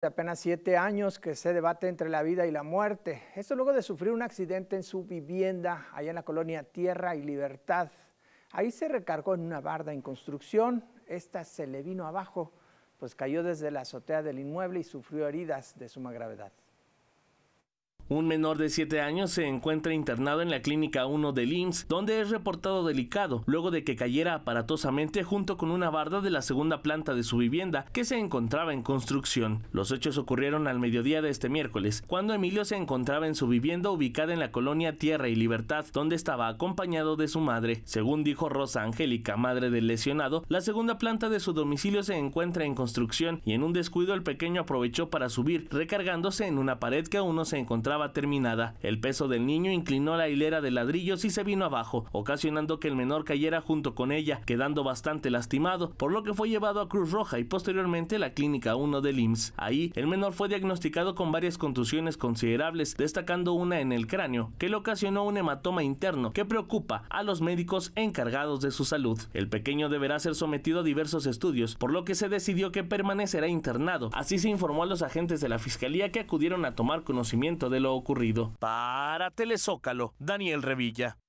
de apenas siete años que se debate entre la vida y la muerte. Esto luego de sufrir un accidente en su vivienda allá en la colonia Tierra y Libertad. Ahí se recargó en una barda en construcción. Esta se le vino abajo, pues cayó desde la azotea del inmueble y sufrió heridas de suma gravedad. Un menor de 7 años se encuentra internado en la clínica 1 de IMSS, donde es reportado delicado, luego de que cayera aparatosamente junto con una barda de la segunda planta de su vivienda que se encontraba en construcción. Los hechos ocurrieron al mediodía de este miércoles, cuando Emilio se encontraba en su vivienda ubicada en la colonia Tierra y Libertad, donde estaba acompañado de su madre. Según dijo Rosa Angélica, madre del lesionado, la segunda planta de su domicilio se encuentra en construcción y en un descuido el pequeño aprovechó para subir, recargándose en una pared que aún no se encontraba terminada. El peso del niño inclinó la hilera de ladrillos y se vino abajo, ocasionando que el menor cayera junto con ella, quedando bastante lastimado, por lo que fue llevado a Cruz Roja y posteriormente a la Clínica 1 del IMSS. Ahí, el menor fue diagnosticado con varias contusiones considerables, destacando una en el cráneo, que le ocasionó un hematoma interno que preocupa a los médicos encargados de su salud. El pequeño deberá ser sometido a diversos estudios, por lo que se decidió que permanecerá internado. Así se informó a los agentes de la fiscalía que acudieron a tomar conocimiento de lo ocurrido. Para Telezócalo, Daniel Revilla.